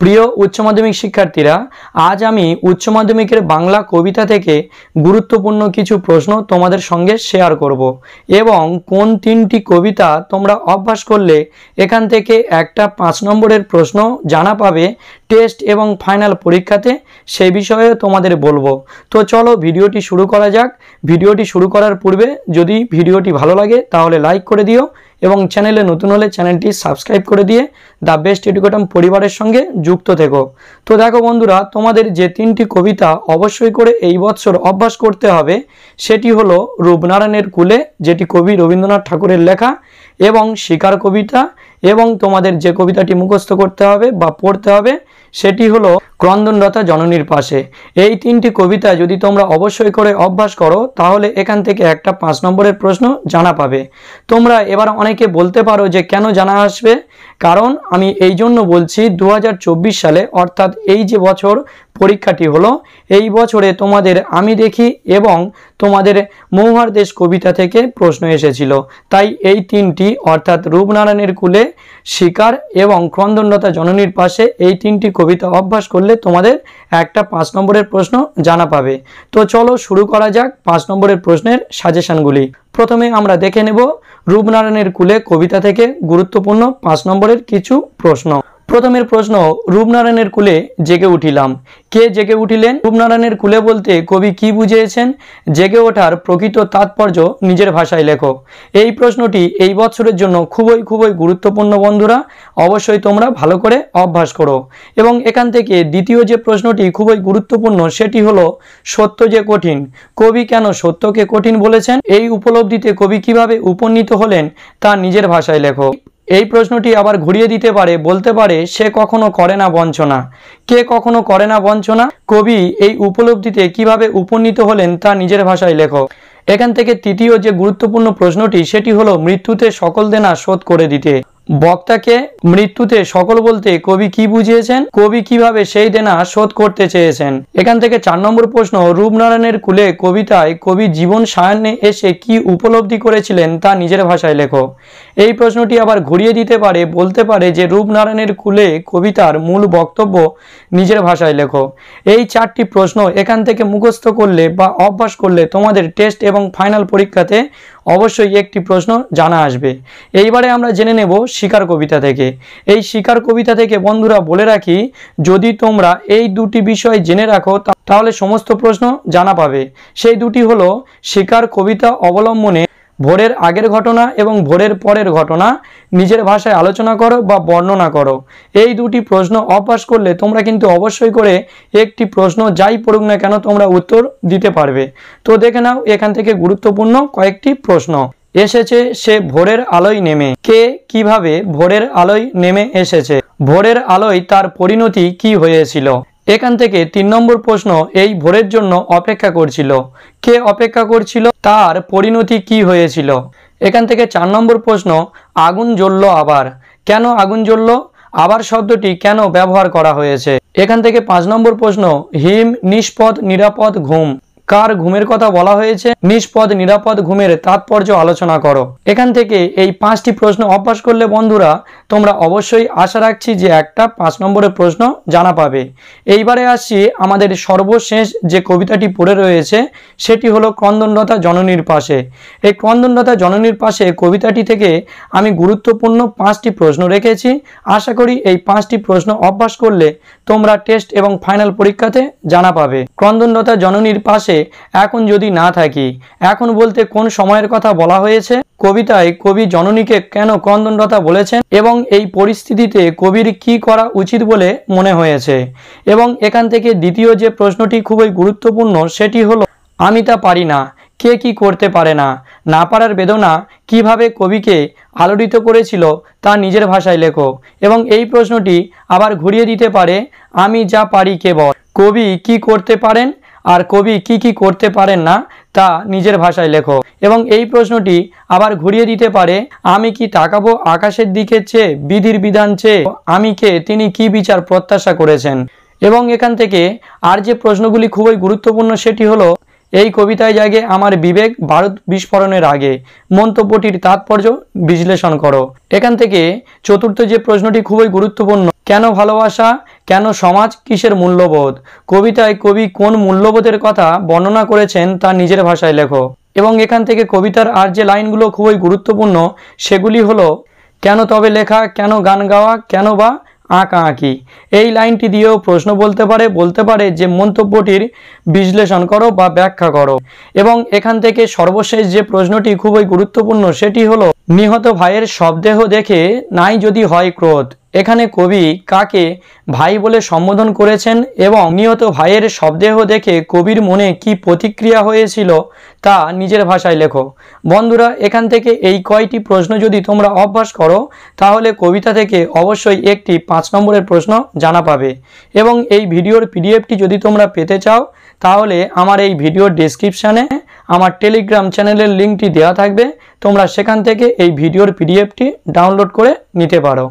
প্রিয় উচ্চ মাধ্যমিক শিক্ষার্থীরা আজ আমি উচ্চ মাধ্যমিকের বাংলা কবিতা থেকে গুরুত্বপূর্ণ কিছু প্রশ্ন তোমাদের সঙ্গে শেয়ার করব এবং কোন তিনটি কবিতা তোমরা অভ্যাস করলে এখান থেকে একটা পাঁচ নম্বরের প্রশ্ন জানা পাবে টেস্ট এবং ফাইনাল পরীক্ষাতে সে বিষয়ে তোমাদের বলবো তো চলো ভিডিওটি শুরু করা যাক ভিডিওটি শুরু করার পূর্বে যদি ভিডিওটি ভালো লাগে তাহলে লাইক করে দিও এবং চ্যানেলে নতুন হলে চ্যানেলটি সাবস্ক্রাইব করে দিয়ে দ্য বেস্ট এডুকেটম পরিবারের সঙ্গে যুক্ত থেকো তো দেখো বন্ধুরা তোমাদের যে তিনটি কবিতা অবশ্যই করে এই বছর অভ্যাস করতে হবে সেটি হলো রূপনারায়ণের কুলে যেটি কবি রবীন্দ্রনাথ ঠাকুরের লেখা এবং শিকার কবিতা এবং তোমাদের যে কবিতাটি মুখস্থ করতে হবে বা পড়তে হবে সেটি হলো ক্রন্দনরথা জননীর পাশে এই তিনটি কবিতা যদি তোমরা অবশ্যই করে অভ্যাস করো তাহলে এখান থেকে একটা পাঁচ নম্বরের প্রশ্ন জানা পাবে তোমরা এবার অনেকে বলতে পারো যে কেন জানা আসবে কারণ আমি এই জন্য বলছি দু সালে অর্থাৎ এই যে বছর পরীক্ষাটি হলো এই বছরে তোমাদের আমি দেখি এবং তোমাদের মৌহার দেশ কবিতা থেকে প্রশ্ন এসেছিল তাই এই তিনটি অর্থাৎ রূপনারায়ণের কুলে শিকার এবং ক্রন্দনরতা জননীর পাশে এই তিনটি কবি কবিতা অভ্যাস করলে তোমাদের একটা পাঁচ নম্বরের প্রশ্ন জানা পাবে তো চলো শুরু করা যাক পাঁচ নম্বরের প্রশ্নের সাজেশানগুলি প্রথমে আমরা দেখে নেব রূপনারায়ণের কুলে কবিতা থেকে গুরুত্বপূর্ণ পাঁচ নম্বরের কিছু প্রশ্ন প্রথমের প্রশ্ন রূপনারায়ণের কুলে জেগে উঠিলাম কে জেগে উঠিলেন রূপনারায়ণের কুলে বলতে কবি কি বুঝিয়েছেন জেগে ওঠার প্রকৃত তাৎপর্য নিজের ভাষায় লেখো এই প্রশ্নটি এই বছরের জন্য খুবই খুবই গুরুত্বপূর্ণ বন্ধুরা অবশ্যই তোমরা ভালো করে অভ্যাস করো এবং এখান থেকে দ্বিতীয় যে প্রশ্নটি খুবই গুরুত্বপূর্ণ সেটি হলো সত্য যে কঠিন কবি কেন সত্যকে কঠিন বলেছেন এই উপলব্ধিতে কবি কিভাবে উপনীত হলেন তা নিজের ভাষায় লেখো এই প্রশ্নটি আবার ঘুরিয়ে দিতে পারে বলতে পারে সে কখনো করে না বঞ্চনা কে কখনো করে না বঞ্চনা কবি এই উপলব্ধিতে কিভাবে উপনীত হলেন তা নিজের ভাষায় লেখক এখান থেকে তৃতীয় যে গুরুত্বপূর্ণ প্রশ্নটি সেটি হলো মৃত্যুতে সকল দেনা শোধ করে দিতে বক্তাকে মৃত্যুতে সকল বলতে কবি কি বুঝিয়েছেন কবি কিভাবে সেই দেনা শোধ করতে চেয়েছেন এখান থেকে চার নম্বর প্রশ্ন রূপনারায়ণের কুলে কবিতায় কবি জীবন সায়নে এসে কি উপলব্ধি করেছিলেন তা নিজের ভাষায় লেখো এই প্রশ্নটি আবার ঘুরিয়ে দিতে পারে বলতে পারে যে রূপনারায়ণের কুলে কবিতার মূল বক্তব্য নিজের ভাষায় লেখো এই চারটি প্রশ্ন এখান থেকে মুখস্থ করলে বা অভ্যাস করলে তোমাদের টেস্ট এবং ফাইনাল পরীক্ষাতে অবশ্যই একটি প্রশ্ন জানা আসবে এইবারে আমরা জেনে নেব শিকার কবিতা থেকে এই শিকার কবিতা থেকে বন্ধুরা বলে রাখি যদি তোমরা এই দুটি বিষয় জেনে রাখো তাহলে সমস্ত প্রশ্ন জানা পাবে সেই দুটি হলো শিকার কবিতা অবলম্বনে ভোরের আগের ঘটনা এবং ভোরের পরের ঘটনা নিজের ভাষায় আলোচনা করো বা বর্ণনা করো এই দুটি প্রশ্ন অপাস করলে তোমরা কিন্তু অবশ্যই করে একটি প্রশ্ন যাই পড়ুক না কেন তোমরা উত্তর দিতে পারবে তো দেখে নাও এখান থেকে গুরুত্বপূর্ণ কয়েকটি প্রশ্ন এসেছে সে ভোরের আলোয় নেমে কে কিভাবে ভোরের আলোয় নেমে এসেছে ভোরের আলোয় তার পরিণতি কি হয়েছিল এখান থেকে তিন নম্বর প্রশ্ন এই ভোরের জন্য অপেক্ষা করছিল কে অপেক্ষা করছিল তার পরিণতি কি হয়েছিল এখান থেকে চার নম্বর প্রশ্ন আগুন জ্বলল আবার কেন আগুন জ্বলল আবার শব্দটি কেন ব্যবহার করা হয়েছে এখান থেকে পাঁচ নম্বর প্রশ্ন হিম নিষ্পদ নিরাপদ ঘুম কার ঘুমের কথা বলা হয়েছে নিষ্পদ নিরাপদ ঘুমের তাৎপর্য আলোচনা করো এখান থেকে এই পাঁচটি প্রশ্ন অভ্যাস করলে বন্ধুরা তোমরা অবশ্যই আশা রাখছি যে একটা পাঁচ নম্বরের প্রশ্ন জানা পাবে এইবারে আসছি আমাদের সর্বশেষ যে কবিতাটি পড়ে রয়েছে সেটি হলো ক্রন্দনরতা জননীর পাশে এই ক্রন্দনরতা জননীর পাশে কবিতাটি থেকে আমি গুরুত্বপূর্ণ পাঁচটি প্রশ্ন রেখেছি আশা করি এই পাঁচটি প্রশ্ন অভ্যাস করলে তোমরা টেস্ট এবং ফাইনাল পরীক্ষাতে জানা পাবে ক্রন্দনরতা জননীর পাশে এখন যদি না থাকি এখন বলতে কোন সময়ের কথা বলা হয়েছে কবিতায় কবি জননীকে কেন ক্রন্দনরতা বলেছেন এবং এই পরিস্থিতিতে কবির কি করা উচিত বলে মনে হয়েছে এবং এখান থেকে দ্বিতীয় যে প্রশ্নটি খুবই গুরুত্বপূর্ণ সেটি হলো আমি তা পারি না কে কি করতে পারে না না পারার বেদনা কিভাবে কবিকে আলোড়িত করেছিল তা নিজের ভাষায় লেখো এবং এই প্রশ্নটি আবার ঘুরিয়ে দিতে পারে আমি যা পারি কেবল কবি কি করতে পারেন আর কবি কি কি করতে পারেন না তা নিজের ভাষায় লেখো এবং এই প্রশ্নটি আবার ঘুরিয়ে দিতে পারে আমি কি তাকাবো আকাশের দিকে চেয়ে বিধির বিধান চেয়ে আমি কে তিনি কি বিচার প্রত্যাশা করেছেন এবং এখান থেকে আর যে প্রশ্নগুলি খুবই গুরুত্বপূর্ণ সেটি হলো এই কবিতায় জাগে আমার বিবেক ভারত বিস্ফোরণের আগে মন্তব্যটির তাৎপর্য বিশ্লেষণ করো এখান থেকে চতুর্থ যে প্রশ্নটি খুবই গুরুত্বপূর্ণ কেন ভালোবাসা কেন সমাজ কিসের মূল্যবোধ কবিতায় কবি কোন মূল্যবোধের কথা বর্ণনা করেছেন তা নিজের ভাষায় লেখো এবং এখান থেকে কবিতার আর যে লাইনগুলো খুবই গুরুত্বপূর্ণ সেগুলি হলো কেন তবে লেখা কেন গান গাওয়া কেন বা আঁকা আঁকি এই লাইনটি দিয়েও প্রশ্ন বলতে পারে বলতে পারে যে মন্তব্যটির বিশ্লেষণ করো বা ব্যাখ্যা করো এবং এখান থেকে সর্বশেষ যে প্রশ্নটি খুবই গুরুত্বপূর্ণ সেটি হলো নিহত ভাইয়ের শবদেহ দেখে নাই যদি হয় ক্রোধ এখানে কবি কাকে ভাই বলে সম্বোধন করেছেন এবং নিহত ভাইয়ের শবদেহ দেখে কবির মনে কি প্রতিক্রিয়া হয়েছিল তা নিজের ভাষায় লেখো বন্ধুরা এখান থেকে এই কয়টি প্রশ্ন যদি তোমরা অভ্যাস করো তাহলে কবিতা থেকে অবশ্যই একটি পাঁচ নম্বরের প্রশ্ন জানা পাবে এবং এই ভিডিওর পিডিএফটি যদি তোমরা পেতে চাও তাহলে আমার এই ভিডিওর ডিসক্রিপশানে আমার টেলিগ্রাম চ্যানেলের লিঙ্কটি দেওয়া থাকবে তোমরা সেখান থেকে এই ভিডিওর পিডিএফটি ডাউনলোড করে নিতে পারো